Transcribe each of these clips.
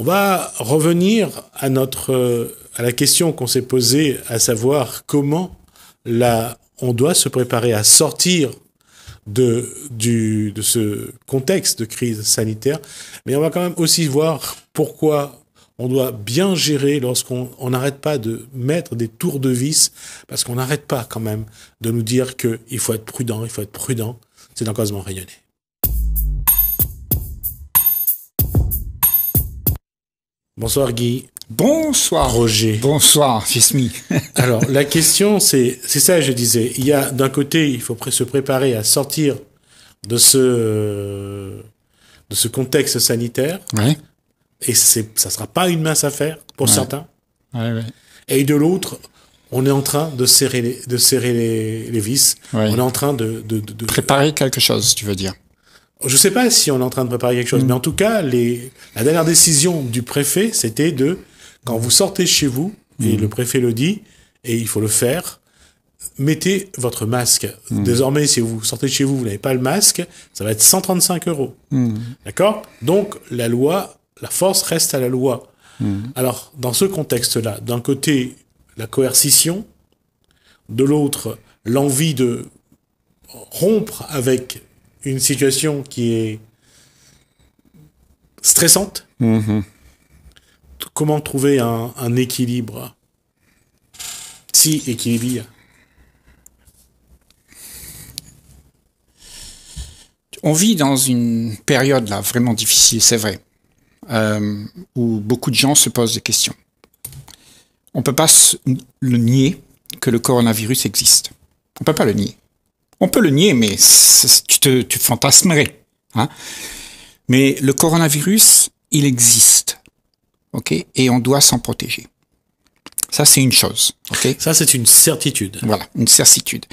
On va revenir à, notre, euh, à la question qu'on s'est posée, à savoir comment la, on doit se préparer à sortir de, du, de ce contexte de crise sanitaire. Mais on va quand même aussi voir pourquoi on doit bien gérer lorsqu'on n'arrête pas de mettre des tours de vis, parce qu'on n'arrête pas quand même de nous dire qu'il faut être prudent, il faut être prudent. C'est dans Causement Rayonné. Bonsoir Guy. Bonsoir Roger. Bonsoir Fismi. Alors la question c'est c'est ça je disais. Il y a d'un côté il faut se préparer à sortir de ce de ce contexte sanitaire. Ouais. Et c'est ça sera pas une mince affaire pour certains. Ouais, et de l'autre on est en train de serrer les, de serrer les, vis. On est en train de... préparer quelque chose tu veux dire. Je ne sais pas si on est en train de préparer quelque chose, mm. mais en tout cas, les, la dernière décision du préfet, c'était de, quand vous sortez chez vous, et mm. le préfet le dit, et il faut le faire, mettez votre masque. Mm. Désormais, si vous sortez de chez vous, vous n'avez pas le masque, ça va être 135 euros. D'accord Donc, la loi, la force reste à la loi. Alors, dans ce contexte-là, d'un côté, la coercition, de l'autre, l'envie de rompre avec une situation qui est stressante. Mhm. Comment trouver un, équilibre Si équilibre On vit dans une période là vraiment difficile, c'est vrai, euh, où beaucoup de gens se posent des questions. On ne peut pas le nier que le coronavirus existe. On ne peut pas le nier. On peut le nier, mais tu, te, fantasmerais. Hein. mais le coronavirus, il existe. ok Et on doit s'en protéger. Ça, c'est une chose. Ça, c'est une certitude. Voilà, une certitude.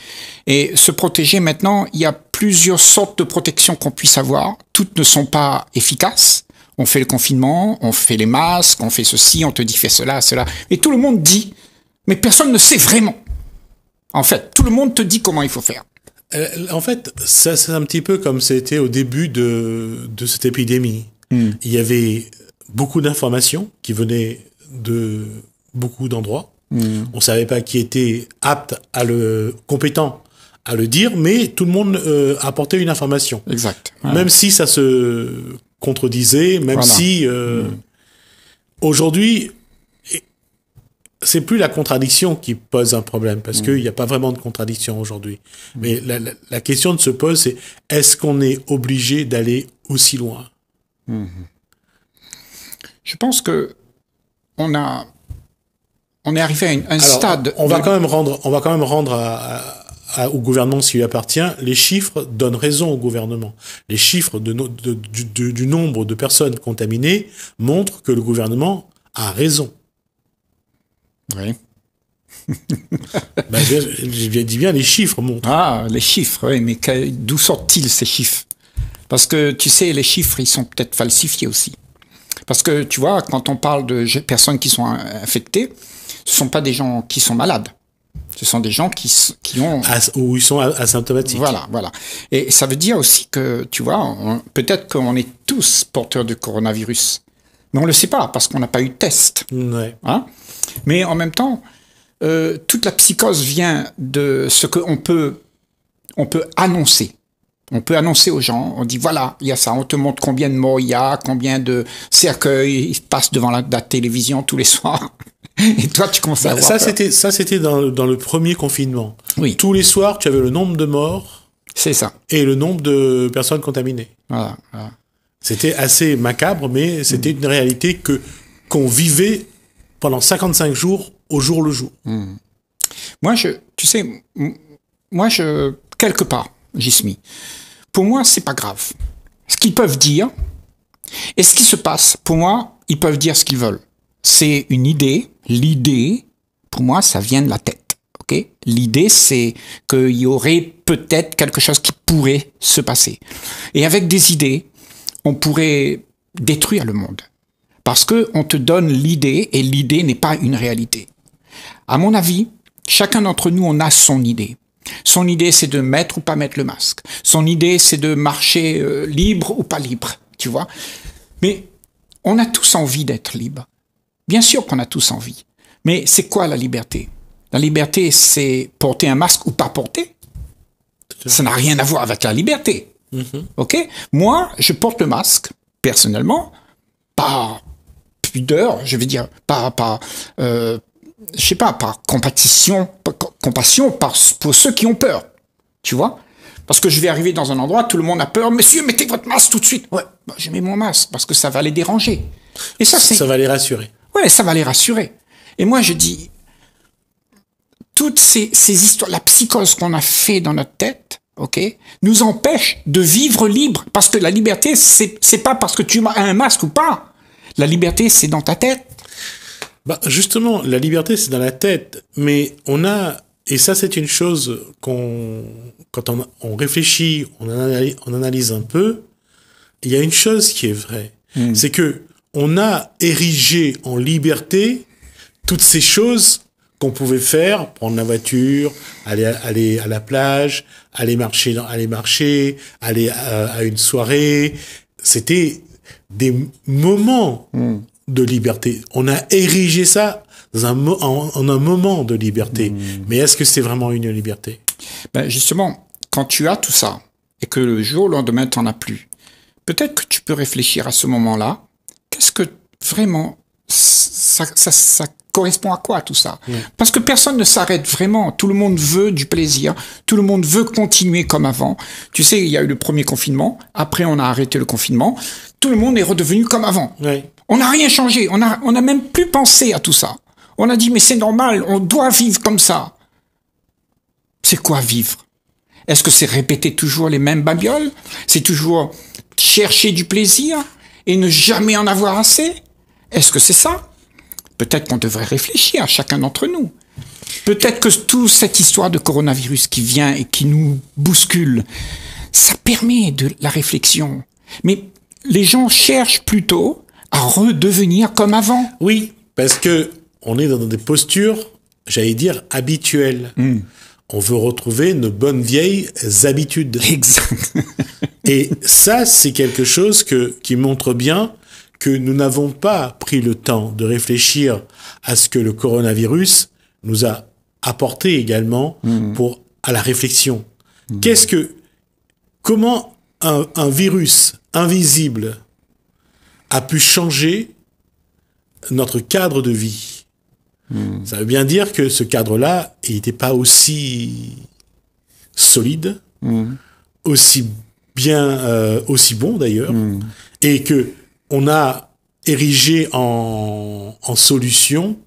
Et se protéger maintenant, il y a plusieurs sortes de protections qu'on puisse avoir. Toutes ne sont pas efficaces. On fait le confinement, on fait les masques, on fait ceci, on te dit fais cela, cela. Et tout le monde dit, mais personne ne sait vraiment. En fait, tout le monde te dit comment il faut faire. Euh, en fait, ça c'est un petit peu comme c'était au début de, de cette épidémie. Hmm. Il y avait beaucoup d'informations qui venaient de beaucoup d'endroits. Hmm. On ne savait pas qui était apte à le compétent à le dire, mais tout le monde euh, apportait une information. Exact. Même si ça se contredisait, même si euh, hmm. aujourd'hui c'est plus la contradiction qui pose un problème, parce mm. qu'il n'y a pas vraiment de contradiction aujourd'hui. Mm. Mais la, question de se pose, c'est est-ce qu'on est obligé d'aller aussi loin mm-hmm. Je pense que on a, on est arrivé à un stade. On, va quand même rendre, on va quand même rendre au gouvernement s'il lui appartient. Les chiffres donnent raison au gouvernement. Les chiffres de, du nombre de personnes contaminées montrent que le gouvernement a raison. Oui. je, bah, dis bien, les chiffres montrent. Ah, les chiffres, oui, mais d'où sortent-ils ces chiffres Parce que tu sais, les chiffres, ils sont peut-être falsifiés aussi. Parce que tu vois, quand on parle de personnes qui sont infectées, ce sont pas des gens qui sont malades. Ce sont des gens qui, ont... Ah, ou ils sont asymptomatiques. Voilà, voilà. Et ça veut dire aussi que, tu vois, peut-être qu'on est tous porteurs de coronavirus. Mais on ne le sait pas parce qu'on n'a pas eu de test. Ouais. Hein mais en même temps, euh, toute la psychose vient de ce qu'on peut, on peut annoncer. On peut annoncer aux gens, on dit voilà, il y a ça, on te montre combien de morts il y a, combien de cercueils passent devant la, télévision tous les soirs. Et toi, tu commences à bah, Ça, c'était, ça, c'était dans, dans, le premier confinement. Oui. Tous les soirs, tu avais le nombre de morts. C'est ça. Et le nombre de personnes contaminées. Voilà. C'était assez macabre, mais c'était mm. une réalité que qu'on vivait pendant 55 jours au jour le jour. Hmm. Moi, je, tu sais, moi, je, quelque part, j'y Pour moi, c'est pas grave. Ce qu'ils peuvent dire et ce qui se passe, pour moi, ils peuvent dire ce qu'ils veulent. C'est une idée. L'idée, pour moi, ça vient de la tête. ok L'idée, c'est qu'il y aurait peut-être quelque chose qui pourrait se passer. Et avec des idées, on pourrait détruire le monde. Parce qu'on te donne l'idée et l'idée n'est pas une réalité. À mon avis, chacun d'entre nous, on a son idée. Son idée, c'est de mettre ou pas mettre le masque. Son idée, c'est de marcher euh, libre ou pas libre, tu vois. Mais on a tous envie d'être libre. Bien sûr qu'on a tous envie. Mais c'est quoi la liberté La liberté, c'est porter un masque ou pas porter. Ça n'a rien à voir avec la liberté. Mm-hmm. Ok Moi, je porte le masque, personnellement, pas pudeur, je veux dire, par, par euh, je sais pas, par compassion, compassion par, pour ceux qui ont peur. Tu vois Parce que je vais arriver dans un endroit, tout le monde a peur. Monsieur, mettez votre masque tout de suite. Ouais, bah, je mets mon masque parce que ça va les déranger. Et ça, Ça va les rassurer. Ouais, ça va les rassurer. Et moi, je dis, toutes ces, histoires, la psychose qu'on a fait dans notre tête, ok, nous empêche de vivre libre. Parce que la liberté, c'est, c'est pas parce que tu as un masque ou pas. La liberté, c'est dans ta tête. Bah, justement, la liberté, c'est dans la tête. Mais on a, et ça, c'est une chose qu'on, quand on, réfléchit, on analyse, un peu, il y a une chose qui est vraie. Hmm. C'est que on a érigé en liberté toutes ces choses qu'on pouvait faire, prendre la voiture, aller à, aller à la plage, aller marcher, aller marcher, aller euh, à une soirée. C'était des moments hmm. de liberté. On a érigé ça en, un moment de liberté. Hmm. Mais est-ce que c'est vraiment une liberté ben, Justement, quand tu as tout ça et que le jour au lendemain, tu n'en as plus, peut-être que tu peux réfléchir à ce moment-là, qu'est-ce que vraiment ça, correspond à quoi tout ça hmm. Parce que personne ne s'arrête vraiment. Tout le monde veut du plaisir. Tout le monde veut continuer comme avant. Tu sais, il y a eu le premier confinement. Après, on a arrêté le confinement tout le monde est redevenu comme avant. On n'a rien changé, on n'a on a même plus pensé à tout ça. On a dit mais c'est normal, on doit vivre comme ça. C'est quoi vivre Est-ce que c'est répéter toujours les mêmes babioles C'est toujours chercher du plaisir et ne jamais en avoir assez Est-ce que c'est ça Peut-être qu'on devrait réfléchir à chacun d'entre nous. Peut-être que toute cette histoire de coronavirus qui vient et qui nous bouscule, ça permet de la réflexion. Mais les gens cherchent plutôt à redevenir comme avant. Oui, parce que on est dans des postures, j'allais dire, habituelles. Hmm. On veut retrouver nos bonnes vieilles habitudes. Exact. Et ça, c'est quelque chose qui montre bien que nous n'avons pas pris le temps de réfléchir à ce que le coronavirus nous a apporté également hmm. pour, à la réflexion. Hmm. Qu'est-ce que, comment un virus invisible a pu changer notre cadre de vie. Hmm. Ça veut bien dire que ce cadre-là, n'était pas aussi solide, hmm. aussi bien, euh, aussi bon d'ailleurs, hmm. et que on a érigé en, solution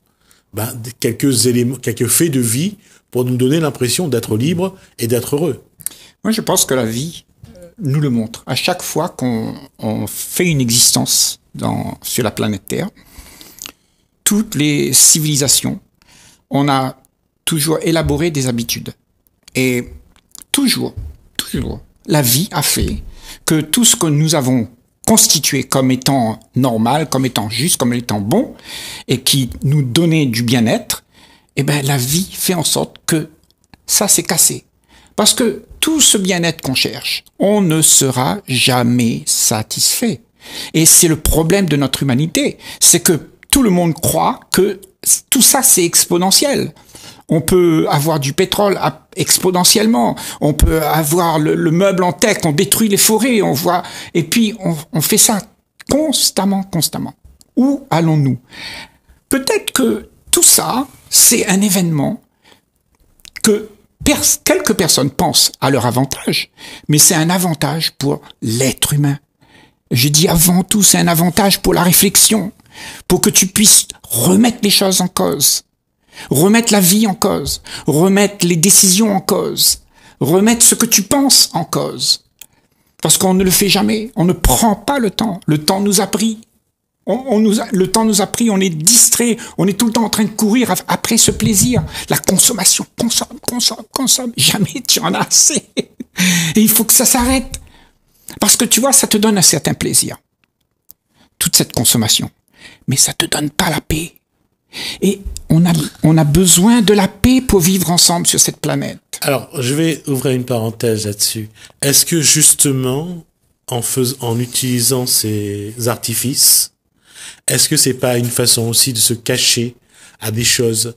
ben, quelques éléments, quelques faits de vie pour nous donner l'impression d'être libre et d'être heureux. Moi, je pense que la vie, nous le montre. À chaque fois qu'on fait une existence dans, sur la planète Terre, toutes les civilisations, on a toujours élaboré des habitudes. Et toujours, toujours, la vie a fait que tout ce que nous avons constitué comme étant normal, comme étant juste, comme étant bon, et qui nous donnait du bien-être, eh bien, la vie fait en sorte que ça s'est cassé. Parce que tout ce bien-être qu'on cherche, on ne sera jamais satisfait. Et c'est le problème de notre humanité, c'est que tout le monde croit que tout ça c'est exponentiel. On peut avoir du pétrole exponentiellement. On peut avoir le, meuble en tech. On détruit les forêts. On voit. Et puis on, on fait ça constamment, constamment. Où allons-nous Peut-être que tout ça, c'est un événement que quelques personnes pensent à leur avantage, mais c'est un avantage pour l'être humain. J'ai dit avant tout, c'est un avantage pour la réflexion, pour que tu puisses remettre les choses en cause, remettre la vie en cause, remettre les décisions en cause, remettre ce que tu penses en cause. Parce qu'on ne le fait jamais, on ne prend pas le temps, le temps nous a pris. On, nous le temps nous a pris, on est distrait, on est tout le temps en train de courir après ce plaisir. La consommation, consomme, consomme, consomme. Jamais tu en as assez. Et il faut que ça s'arrête. Parce que tu vois, ça te donne un certain plaisir. Toute cette consommation. Mais ça te donne pas la paix. Et on a, besoin de la paix pour vivre ensemble sur cette planète. Alors, je vais ouvrir une parenthèse là-dessus. Est-ce que justement, en, en utilisant ces artifices, est-ce que c'est pas une façon aussi de se cacher à des choses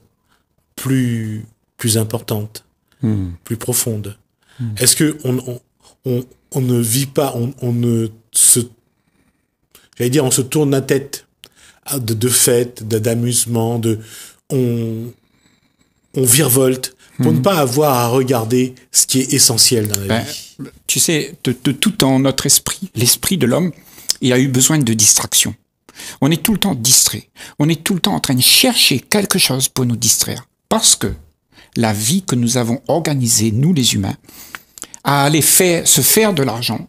plus plus importantes, hmm. plus profondes hmm. Est-ce que on, on, on, ne vit pas, on, on ne se, j'allais dire, on se tourne la tête de, de fêtes, d'amusement, de, on, on virevolte pour hmm. ne pas avoir à regarder ce qui est essentiel dans la ben, vie. Tu sais, de, tout en notre esprit, l'esprit de l'homme, il a eu besoin de distraction. On est tout le temps distrait. On est tout le temps en train de chercher quelque chose pour nous distraire. Parce que la vie que nous avons organisée, nous les humains, à aller faire, se faire de l'argent,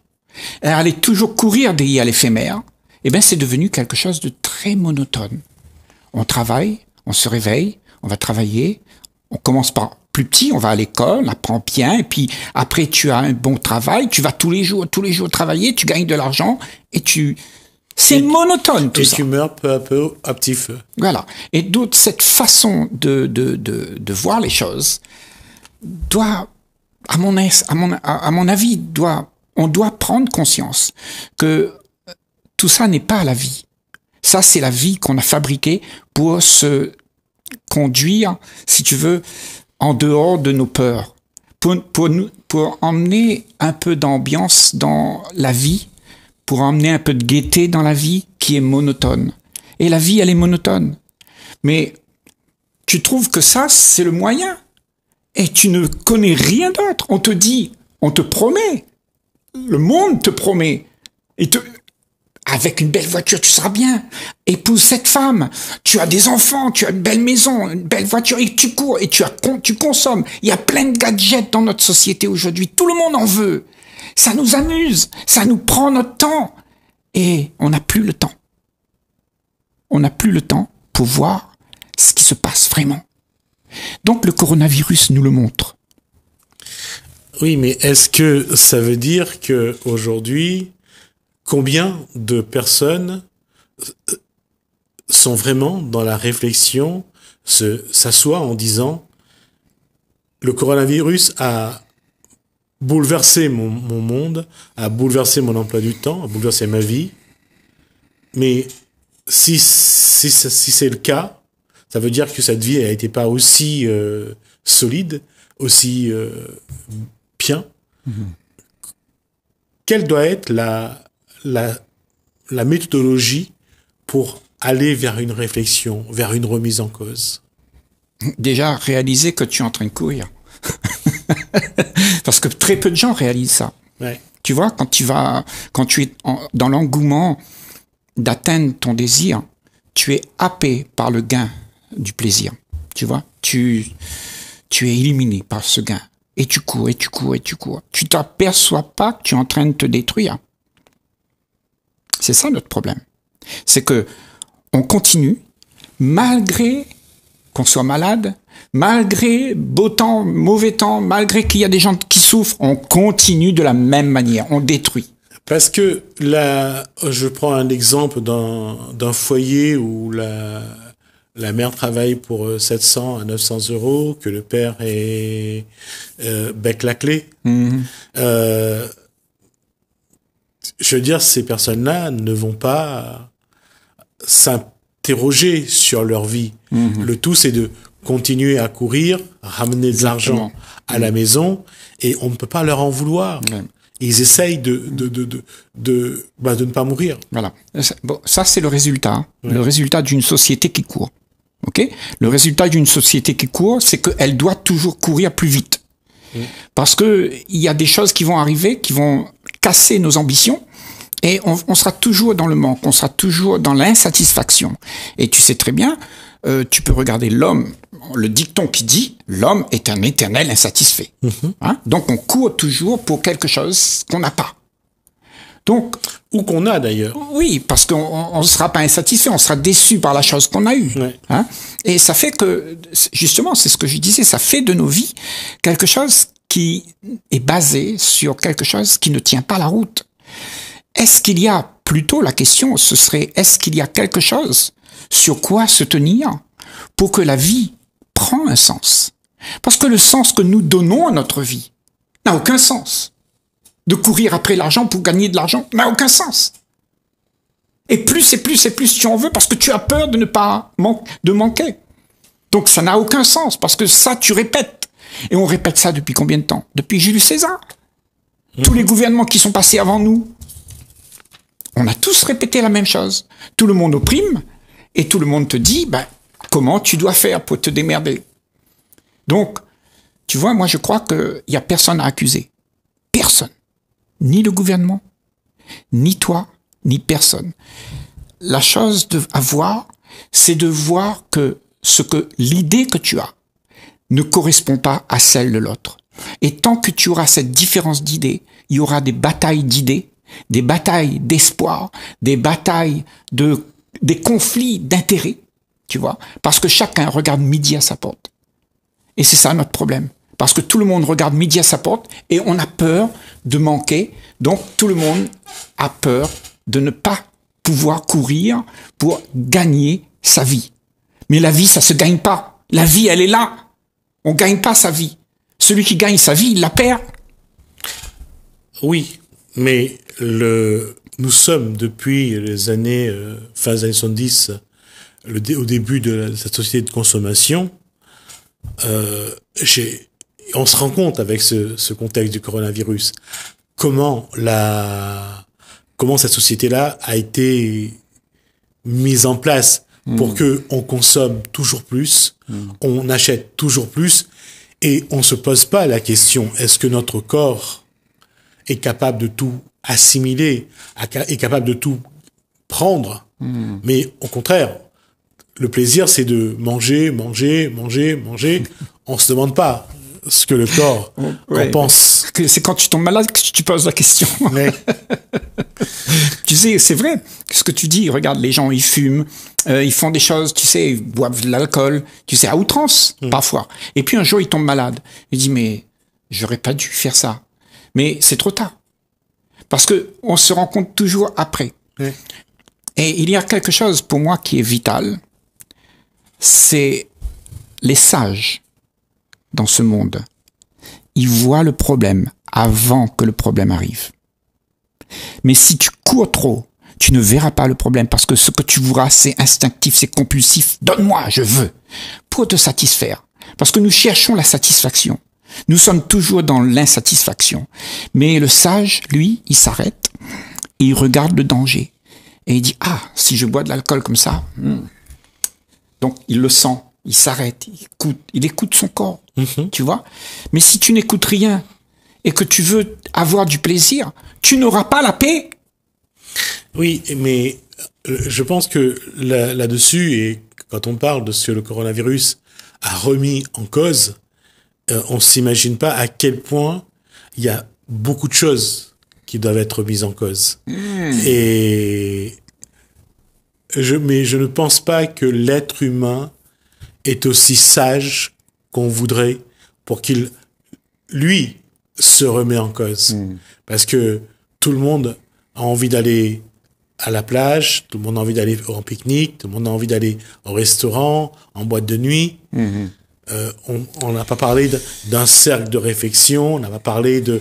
à aller toujours courir des à l'éphémère, eh bien, c'est devenu quelque chose de très monotone. On travaille, on se réveille, on va travailler, on commence par plus petit, on va à l'école, on apprend bien, et puis après tu as un bon travail, tu vas tous les jours, tous les jours travailler, tu gagnes de l'argent, et tu, c'est monotone tout et ça. Et tu peu à peu à petit feu. Voilà. Et donc cette façon de, de, de, voir les choses doit, à mon, à mon, à mon avis, doit, on doit prendre conscience que euh, tout ça n'est pas la vie. Ça, c'est la vie qu'on a fabriquée pour se conduire, si tu veux, en dehors de nos peurs. Pour, pour, nous, pour emmener un peu d'ambiance dans la vie pour emmener un peu de gaieté dans la vie qui est monotone. Et la vie, elle est monotone. Mais tu trouves que ça, c'est le moyen. Et tu ne connais rien d'autre. On te dit, on te promet. Le monde te promet. Et te, avec une belle voiture, tu seras bien. Épouse cette femme. Tu as des enfants, tu as une belle maison, une belle voiture et tu cours et tu, as, tu consommes. Il y a plein de gadgets dans notre société aujourd'hui. Tout le monde en veut ça nous amuse, ça nous prend notre temps. Et on n'a plus le temps. On n'a plus le temps pour voir ce qui se passe vraiment. Donc le coronavirus nous le montre. Oui, mais est-ce que ça veut dire que aujourd'hui, combien de personnes euh, sont vraiment dans la réflexion, s'assoient en disant le coronavirus a bouleversé mon, mon, monde, à bouleverser mon emploi du temps, à bouleverser ma vie. Mais si, si, si c'est le cas, ça veut dire que cette vie a été pas aussi euh, solide, aussi euh, bien. Mm-hmm. Quelle doit être la, la, la méthodologie pour aller vers une réflexion, vers une remise en cause Déjà, réaliser que tu es en train de courir. Parce que très peu de gens réalisent ça. Tu vois, quand tu vas, quand tu es dans l'engouement d'atteindre ton désir, tu es happé par le gain du plaisir. Tu vois, tu, es éliminé par ce gain. Et tu cours, et tu cours, et tu cours. Tu t'aperçois pas que tu es en train de te détruire. C'est ça notre problème. C'est que on continue, malgré qu'on soit malade, malgré beau temps, mauvais temps, malgré qu'il y a des gens qui souffrent, on continue de la même manière, on détruit. Parce que là, je prends un exemple d'un foyer où la, mère travaille pour 700 euh, à 900 euros, que le père est euh, bec la clé. Mhm. Euh, je veux dire, ces personnes-là ne vont pas s'interroger sur leur vie. Mhm. Le tout, c'est de continuer à courir, ramener de l'argent à la maison, et on ne peut pas leur en vouloir. Ils essayent de, de, de, de, bah, ne pas mourir. Voilà. ça, c'est le résultat. Hein. Le résultat d'une société qui court. ok le résultat d'une société qui court, c'est qu'elle doit toujours courir plus vite. Parce que il y a des choses qui vont arriver, qui vont casser nos ambitions, et on sera toujours dans le manque, on sera toujours dans l'insatisfaction. Et tu sais très bien, euh, tu peux regarder l'homme, le dicton qui dit l'homme est un éternel insatisfait. Mhm. Hein? Donc on court toujours pour quelque chose qu'on n'a pas. Donc, ou qu'on a d'ailleurs. Oui, parce qu'on ne sera pas insatisfait, on sera déçu par la chose qu'on a eue. Hein? Et ça fait que, justement, c'est ce que je disais, ça fait de nos vies quelque chose qui est basé sur quelque chose qui ne tient pas la route. Est-ce qu'il y a, plutôt la question, ce serait, est-ce qu'il y a quelque chose sur quoi se tenir pour que la vie prend un sens. Parce que le sens que nous donnons à notre vie n'a aucun sens. De courir après l'argent pour gagner de l'argent n'a aucun sens. Et plus et plus et plus tu en veux parce que tu as peur de ne pas de manquer. Donc ça n'a aucun sens parce que ça tu répètes. Et on répète ça depuis combien de temps Depuis Jules César. Mmh. Tous les gouvernements qui sont passés avant nous. On a tous répété la même chose. Tout le monde opprime, et tout le monde te dit bah, comment tu dois faire pour te démerder. Donc, tu vois, moi je crois qu'il n'y a personne à accuser. Personne. Ni le gouvernement, ni toi, ni personne. La chose à voir, c'est de voir que ce que l'idée que tu as ne correspond pas à celle de l'autre. Et tant que tu auras cette différence d'idées, il y aura des batailles d'idées, des batailles d'espoir, des batailles de des conflits d'intérêts, tu vois, parce que chacun regarde midi à sa porte. Et c'est ça notre problème. Parce que tout le monde regarde midi à sa porte et on a peur de manquer. Donc tout le monde a peur de ne pas pouvoir courir pour gagner sa vie. Mais la vie, ça se gagne pas. La vie, elle est là. On gagne pas sa vie. Celui qui gagne sa vie, il la perd. Oui, mais le, nous sommes depuis les années, euh, fin 70, le au début de, la, cette société de consommation, euh, on se rend compte avec ce, contexte du coronavirus comment la comment cette société-là a été mise en place pour hmm. que on consomme toujours plus, hmm. on achète toujours plus et on se pose pas la question est-ce que notre corps est capable de tout assimilé, est capable de tout prendre. Hmm. Mais au contraire, le plaisir, c'est de manger, manger, manger, manger. On se demande pas ce que le corps en pense. C'est quand tu tombes malade que tu poses la question. tu sais, c'est vrai ce que tu dis. Regarde, les gens, ils fument, euh, ils font des choses, tu sais, ils boivent de l'alcool, tu sais, à outrance, hmm. parfois. Et puis un jour, ils tombent malades. Ils disent, mais j'aurais pas dû faire ça. Mais c'est trop tard. Parce que on se rencontre toujours après. Et il y a quelque chose pour moi qui est vital. C'est les sages dans ce monde. Ils voient le problème avant que le problème arrive. Mais si tu cours trop, tu ne verras pas le problème parce que ce que tu voudras, c'est instinctif, c'est compulsif. Donne-moi, je veux, pour te satisfaire. Parce que nous cherchons la satisfaction. Nous sommes toujours dans l'insatisfaction. Mais le sage, lui, il s'arrête, il regarde le danger. Et il dit, ah, si je bois de l'alcool comme ça, hmm. donc il le sent, il s'arrête, il écoute, il écoute son corps, mhm. tu vois. Mais si tu n'écoutes rien et que tu veux avoir du plaisir, tu n'auras pas la paix. Oui, mais euh, je pense que là-dessus, et quand on parle de ce que le coronavirus a remis en cause, euh, on s'imagine pas à quel point il y a beaucoup de choses qui doivent être mises en cause. Hmm. Et je, mais je ne pense pas que l'être humain est aussi sage qu'on voudrait pour qu'il, lui, se remet en cause. Hmm. Parce que tout le monde a envie d'aller à la plage, tout le monde a envie d'aller en pique-nique, tout le monde a envie d'aller au restaurant, en boîte de nuit. Hmm. Euh, on n'a pas parlé d'un cercle de réflexion, on n'a pas parlé de,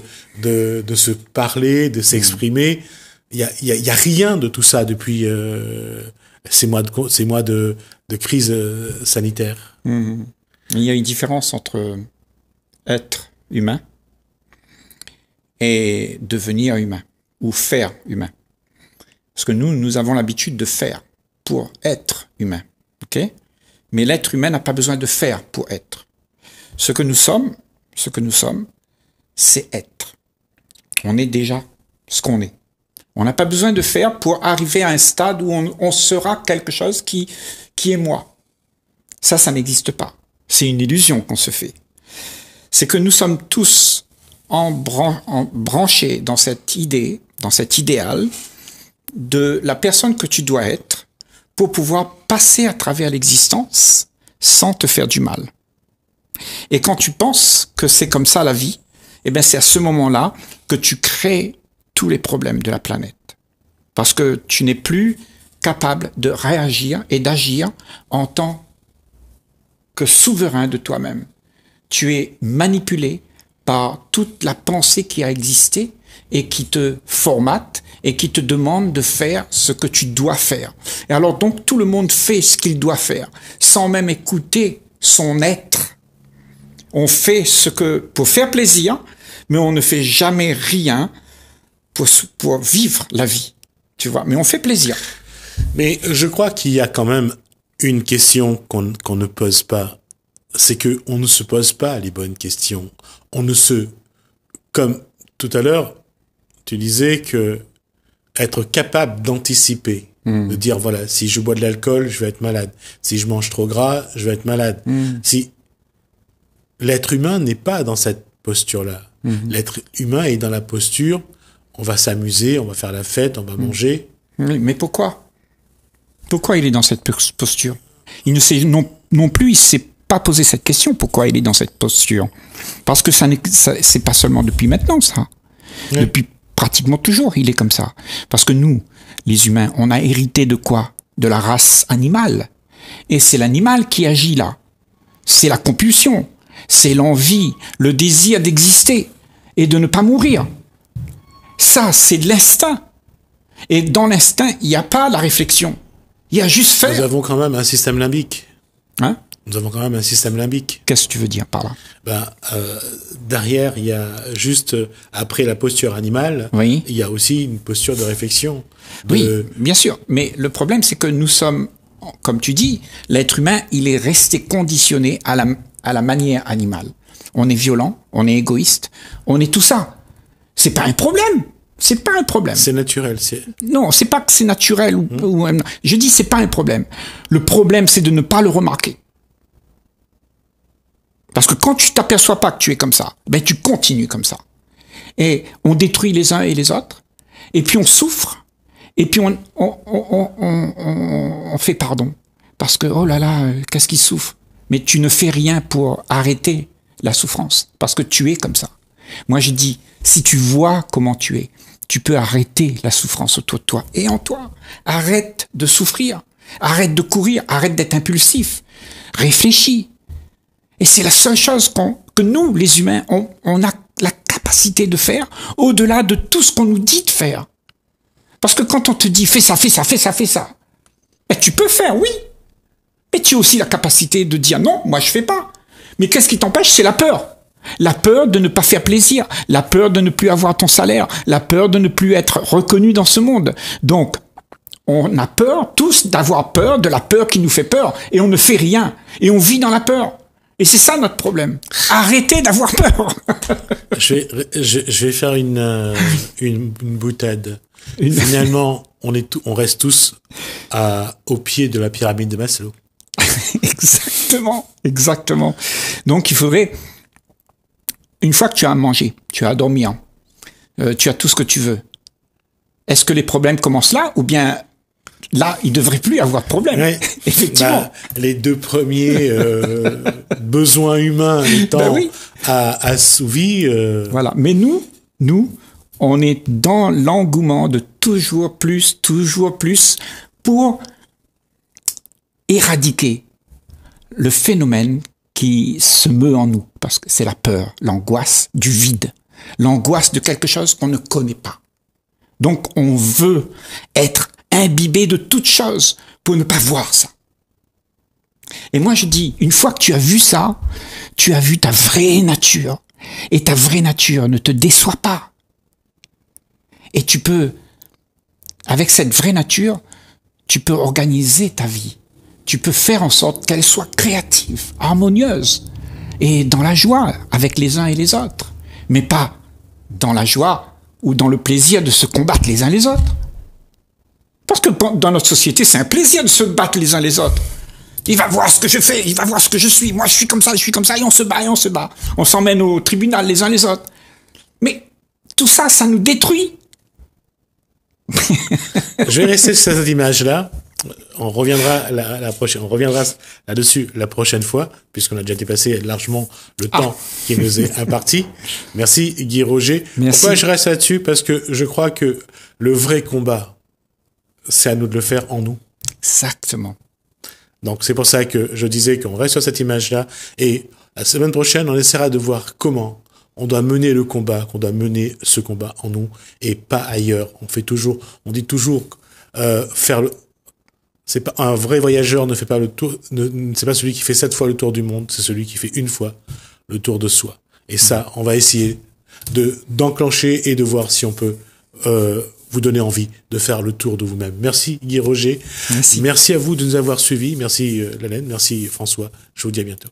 se parler, de s'exprimer. Il n'y a, rien de tout ça depuis euh, ces mois, de, ces mois de, crise euh, sanitaire. Mm-hmm. Il y a une différence entre être humain et devenir humain ou faire humain. Parce que nous, nous avons l'habitude de faire pour être humain. ok mais l'être humain n'a pas besoin de faire pour être. Ce que nous sommes, ce que nous sommes, c'est être. On est déjà ce qu'on est. On n'a pas besoin de faire pour arriver à un stade où on, sera quelque chose qui, qui est moi. Ça, ça n'existe pas. C'est une illusion qu'on se fait. C'est que nous sommes tous en, en branchés dans cette idée, dans cet idéal de la personne que tu dois être pour pouvoir passer à travers l'existence sans te faire du mal. Et quand tu penses que c'est comme ça la vie, eh bien c'est à ce moment-là que tu crées tous les problèmes de la planète. Parce que tu n'es plus capable de réagir et d'agir en tant que souverain de toi-même. Tu es manipulé par toute la pensée qui a existé et qui te formate et qui te demande de faire ce que tu dois faire. Et alors donc tout le monde fait ce qu'il doit faire sans même écouter son être. On fait ce que pour faire plaisir, mais on ne fait jamais rien pour, pour vivre la vie. Tu vois, mais on fait plaisir. Mais je crois qu'il y a quand même une question qu'on ne pose pas. C'est que on ne se pose pas les bonnes questions. On ne se, comme tout à l'heure, tu disais que être capable d'anticiper, hmm. de dire voilà, si je bois de l'alcool, je vais être malade. Si je mange trop gras, je vais être malade. Hmm. Si l'être humain n'est pas dans cette posture-là. Hmm. L'être humain est dans la posture on va s'amuser, on va faire la fête, on va manger. Mais pourquoi Pourquoi il est dans cette posture Il ne sait non, non plus, il s'est pas posé cette question pourquoi il est dans cette posture. Parce que ça, n'est c'est pas seulement depuis maintenant ça. Depuis pratiquement toujours, il est comme ça. Parce que nous, les humains, on a hérité de quoi De la race animale. Et c'est l'animal qui agit là. C'est la compulsion, c'est l'envie, le désir d'exister et de ne pas mourir. Ça, c'est de l'instinct. Et dans l'instinct, il n'y a pas la réflexion. Il y a juste fait. Nous avons quand même un système limbique. Hein nous avons quand même un système limbique. Qu'est-ce que tu veux dire par là ben, euh, Derrière, il y a juste, après la posture animale, oui. il y a aussi une posture de réflexion. Oui, bien sûr. Mais le problème, c'est que nous sommes, comme tu dis, l'être humain, il est resté conditionné à la, à la manière animale. On est violent, on est égoïste, on est tout ça. C'est pas un problème. C'est pas un problème. C'est naturel. C'est... Non, c'est pas que c'est naturel. ou hmm. je dis c'est pas un problème. Le problème, c'est de ne pas le remarquer. Parce que quand tu t'aperçois pas que tu es comme ça, ben tu continues comme ça. Et on détruit les uns et les autres, et puis on souffre, et puis on, on, fait pardon. Parce que, oh là là, euh, qu'est-ce qui souffre Mais tu ne fais rien pour arrêter la souffrance, parce que tu es comme ça. Moi j'ai dit, si tu vois comment tu es, tu peux arrêter la souffrance autour de toi et en toi. Arrête de souffrir, arrête de courir, arrête d'être impulsif. Réfléchis, et c'est la seule chose que nous, les humains, on, a la capacité de faire au-delà de tout ce qu'on nous dit de faire. Parce que quand on te dit fais ça, fais ça, fais ça, fais ça, ben, tu peux faire, oui. Mais tu as aussi la capacité de dire non, moi je fais pas. Mais qu'est-ce qui t'empêche C'est la peur. La peur de ne pas faire plaisir, la peur de ne plus avoir ton salaire, la peur de ne plus être reconnu dans ce monde. Donc, on a peur tous d'avoir peur de la peur qui nous fait peur et on ne fait rien et on vit dans la peur. Et c'est ça notre problème. Arrêtez d'avoir peur. je, vais, faire une, euh, une, boutade. Finalement, on, est on reste tous à, au pied de la pyramide de Maslow. exactement, exactement. Donc il faudrait, une fois que tu as mangé, tu as dormi, hein, euh, tu as tout ce que tu veux, est-ce que les problèmes commencent là ou bien là, il devrait plus avoir de problème. Effectivement. Bah, les deux premiers euh, besoins humains étant bah assouvis. Euh, voilà. Mais nous, nous, on est dans l'engouement de toujours plus, toujours plus pour éradiquer le phénomène qui se meut en nous, parce que c'est la peur, l'angoisse du vide, l'angoisse de quelque chose qu'on ne connaît pas. Donc on veut être imbibé de toutes choses pour ne pas voir ça. Et moi je dis, une fois que tu as vu ça, tu as vu ta vraie nature. Et ta vraie nature ne te déçoit pas. Et tu peux, avec cette vraie nature, tu peux organiser ta vie. Tu peux faire en sorte qu'elle soit créative, harmonieuse et dans la joie avec les uns et les autres. Mais pas dans la joie ou dans le plaisir de se combattre les uns les autres. Parce que dans notre société, c'est un plaisir de se battre les uns les autres. Il va voir ce que je fais, il va voir ce que je suis. Moi, je suis comme ça, je suis comme ça, et on se bat, et on se bat. On s'emmène au tribunal les uns les autres. Mais tout ça, ça nous détruit. je vais rester sur cette image-là. On reviendra la, prochaine, on reviendra là-dessus la prochaine fois, puisqu'on a déjà dépassé largement le temps ah. qui nous est imparti. Merci Guy Roger. Pourquoi je reste là-dessus Parce que je crois que le vrai combat c'est à nous de le faire en nous. Exactement. Donc c'est pour ça que je disais qu'on reste sur cette image-là et la semaine prochaine, on essaiera de voir comment on doit mener le combat, qu'on doit mener ce combat en nous et pas ailleurs. On fait toujours, on dit toujours euh, faire le, c'est pas un vrai voyageur ne fait pas le tour, ne, c'est pas celui qui fait sept fois le tour du monde, c'est celui qui fait une fois le tour de soi. Et ça, on va essayer de d'enclencher et de voir si on peut euh, vous donner envie de faire le tour de vous-même. Merci Guy Roger. Merci. à vous de nous avoir suivis. Merci euh, Lalène. Merci François. Je vous dis à bientôt.